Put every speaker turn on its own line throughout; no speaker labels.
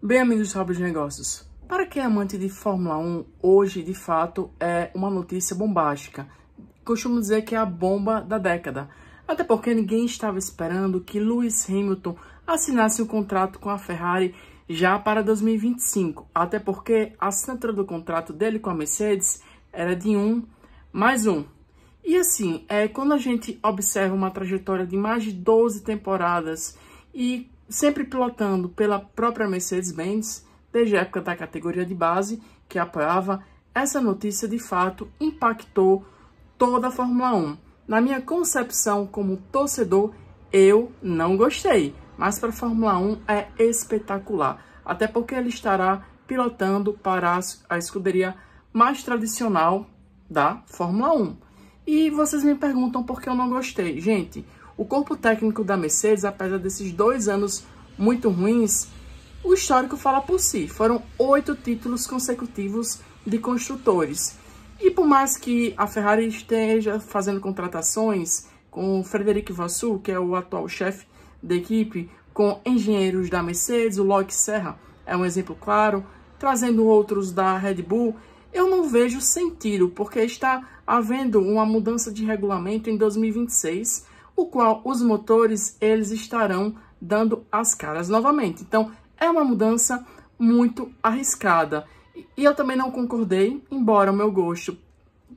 Bem, amigos do Hub de Negócios, para quem é amante de Fórmula 1, hoje, de fato, é uma notícia bombástica. Costumo dizer que é a bomba da década. Até porque ninguém estava esperando que Lewis Hamilton assinasse o um contrato com a Ferrari já para 2025. Até porque a assinatura do contrato dele com a Mercedes era de um mais um. E assim, é, quando a gente observa uma trajetória de mais de 12 temporadas e sempre pilotando pela própria Mercedes-Benz, desde a época da categoria de base, que apoiava, essa notícia de fato impactou toda a Fórmula 1. Na minha concepção como torcedor, eu não gostei, mas para a Fórmula 1 é espetacular, até porque ele estará pilotando para a escuderia mais tradicional da Fórmula 1. E vocês me perguntam por que eu não gostei. Gente, o corpo técnico da Mercedes, apesar desses dois anos muito ruins, o histórico fala por si. Foram oito títulos consecutivos de construtores. E por mais que a Ferrari esteja fazendo contratações com o Frederic Vassou, que é o atual chefe da equipe, com engenheiros da Mercedes, o Locke Serra é um exemplo claro, trazendo outros da Red Bull, eu não vejo sentido, porque está havendo uma mudança de regulamento em 2026 o qual os motores eles estarão dando as caras novamente. Então, é uma mudança muito arriscada. E eu também não concordei, embora o meu gosto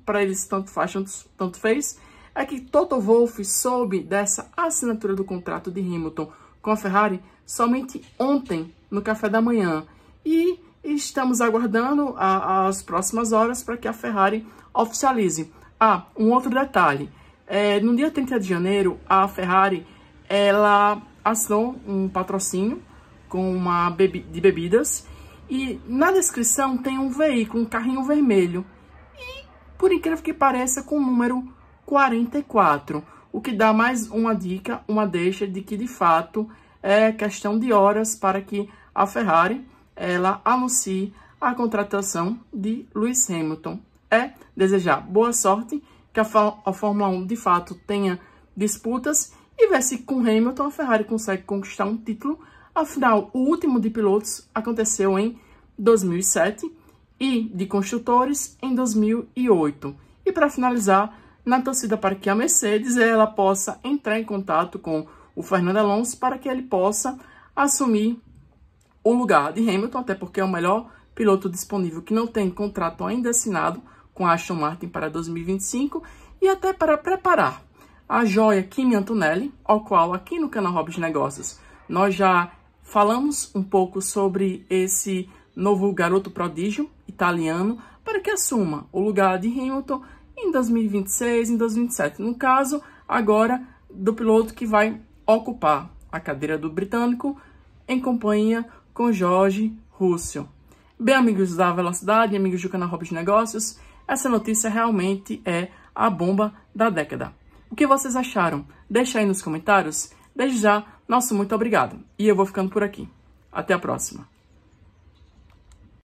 para eles tanto faz, tanto, fez, é que Toto Wolff soube dessa assinatura do contrato de Hamilton com a Ferrari somente ontem, no café da manhã. E estamos aguardando a, as próximas horas para que a Ferrari oficialize. Ah, um outro detalhe. É, no dia 30 de janeiro, a Ferrari ela assinou um patrocínio com uma bebi de bebidas e na descrição tem um veículo, um carrinho vermelho e por incrível que pareça com o número 44, o que dá mais uma dica, uma deixa de que de fato é questão de horas para que a Ferrari ela anuncie a contratação de Lewis Hamilton. É desejar boa sorte que a, a Fórmula 1 de fato tenha disputas e ver se com Hamilton a Ferrari consegue conquistar um título. Afinal, o último de pilotos aconteceu em 2007 e de construtores em 2008. E para finalizar, na torcida para que a Mercedes ela possa entrar em contato com o Fernando Alonso para que ele possa assumir o lugar de Hamilton, até porque é o melhor piloto disponível que não tem contrato ainda assinado com Aston Martin para 2025 e até para preparar a joia Kimi Antonelli, ao qual aqui no canal Hobbies Negócios nós já falamos um pouco sobre esse novo garoto prodígio italiano para que assuma o lugar de Hamilton em 2026, em 2027. No caso, agora, do piloto que vai ocupar a cadeira do britânico em companhia com Jorge Russell. Bem, amigos da Velocidade, amigos do canal Hobbies Negócios, essa notícia realmente é a bomba da década. O que vocês acharam? Deixa aí nos comentários. Desde já, nosso muito obrigado. E eu vou ficando por aqui. Até a próxima.